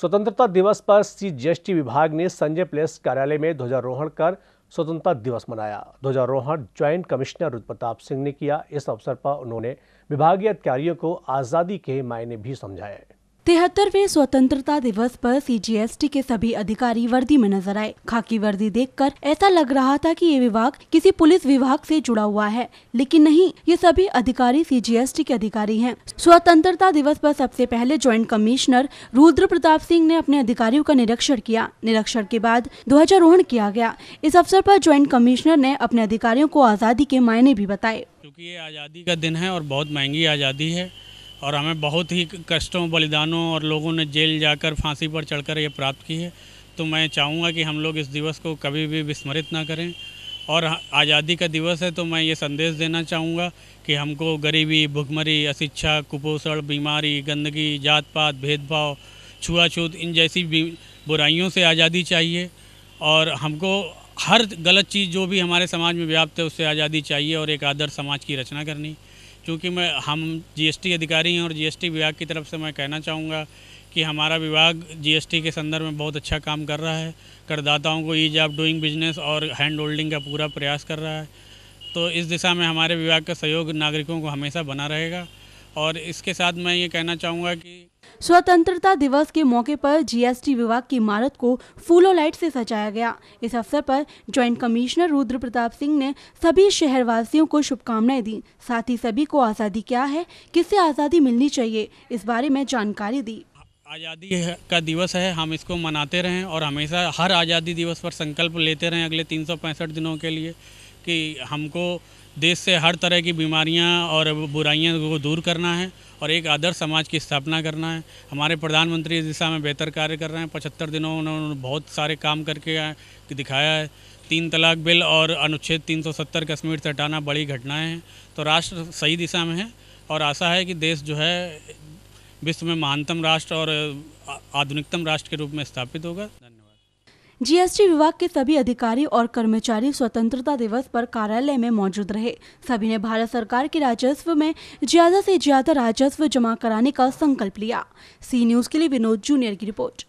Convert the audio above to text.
स्वतंत्रता दिवस पर सी जी विभाग ने संजय प्लेस कार्यालय में ध्वजारोहण कर स्वतंत्रता दिवस मनाया ध्वजारोहण ज्वाइंट कमिश्नर प्रताप सिंह ने किया इस अवसर पर उन्होंने विभागीय अधिकारियों को आज़ादी के मायने भी समझाए तिहत्तरवे स्वतंत्रता दिवस पर सीजीएसटी के सभी अधिकारी वर्दी में नजर आए खाकी वर्दी देखकर ऐसा लग रहा था कि ये विभाग किसी पुलिस विभाग से जुड़ा हुआ है लेकिन नहीं ये सभी अधिकारी सीजीएसटी के अधिकारी हैं। स्वतंत्रता दिवस पर सबसे पहले ज्वाइंट कमिश्नर रुद्र प्रताप सिंह ने अपने अधिकारियों का निरीक्षण किया निरीक्षण के बाद ध्वजारोहण किया गया इस अवसर आरोप ज्वाइंट कमिश्नर ने अपने अधिकारियों को आज़ादी के मायने भी बताए क्यूँकी ये आज़ादी का दिन है और बहुत महंगी आज़ादी है और हमें बहुत ही कष्टों बलिदानों और लोगों ने जेल जाकर फांसी पर चढ़कर ये प्राप्त की है तो मैं चाहूँगा कि हम लोग इस दिवस को कभी भी विस्मृत ना करें और आज़ादी का दिवस है तो मैं ये संदेश देना चाहूँगा कि हमको गरीबी भुखमरी अशिक्षा कुपोषण बीमारी गंदगी जात पात भेदभाव छुआछूत इन जैसी बुराइयों से आज़ादी चाहिए और हमको हर गलत चीज़ जो भी हमारे समाज में व्याप्त है उससे आज़ादी चाहिए और एक आदर्श समाज की रचना करनी चूँकि मैं हम जीएसटी अधिकारी हैं और जीएसटी विभाग की तरफ से मैं कहना चाहूँगा कि हमारा विभाग जीएसटी के संदर्भ में बहुत अच्छा काम कर रहा है करदाताओं को ईज ऑफ डूइंग बिजनेस और हैंड होल्डिंग का पूरा प्रयास कर रहा है तो इस दिशा में हमारे विभाग का सहयोग नागरिकों को हमेशा बना रहेगा और इसके साथ मैं ये कहना चाहूँगा कि स्वतंत्रता दिवस के मौके पर जीएसटी विभाग की इमारत को फूलो लाइट से सजाया गया इस अवसर पर ज्वाइंट कमिश्नर रुद्र प्रताप सिंह ने सभी शहरवासियों को शुभकामनाएं दी साथ ही सभी को आज़ादी क्या है किससे आज़ादी मिलनी चाहिए इस बारे में जानकारी दी आज़ादी का दिवस है हम इसको मनाते रहें और हमेशा हर आज़ादी दिवस पर संकल्प लेते रहें अगले तीन दिनों के लिए कि हमको देश से हर तरह की बीमारियां और बुराइयां को दूर करना है और एक आदर्श समाज की स्थापना करना है हमारे प्रधानमंत्री इस दिशा में बेहतर कार्य कर रहे हैं पचहत्तर दिनों उन्होंने बहुत सारे काम करके दिखाया है तीन तलाक बिल और अनुच्छेद 370 कश्मीर से हटाना बड़ी घटनाएं हैं तो राष्ट्र सही दिशा में है और आशा है कि देश जो है विश्व में महानतम राष्ट्र और आधुनिकतम राष्ट्र के रूप में स्थापित होगा जीएसटी विभाग के सभी अधिकारी और कर्मचारी स्वतंत्रता दिवस पर कार्यालय में मौजूद रहे सभी ने भारत सरकार के राजस्व में ज्यादा से ज्यादा राजस्व जमा कराने का संकल्प लिया सी न्यूज के लिए विनोद जूनियर की रिपोर्ट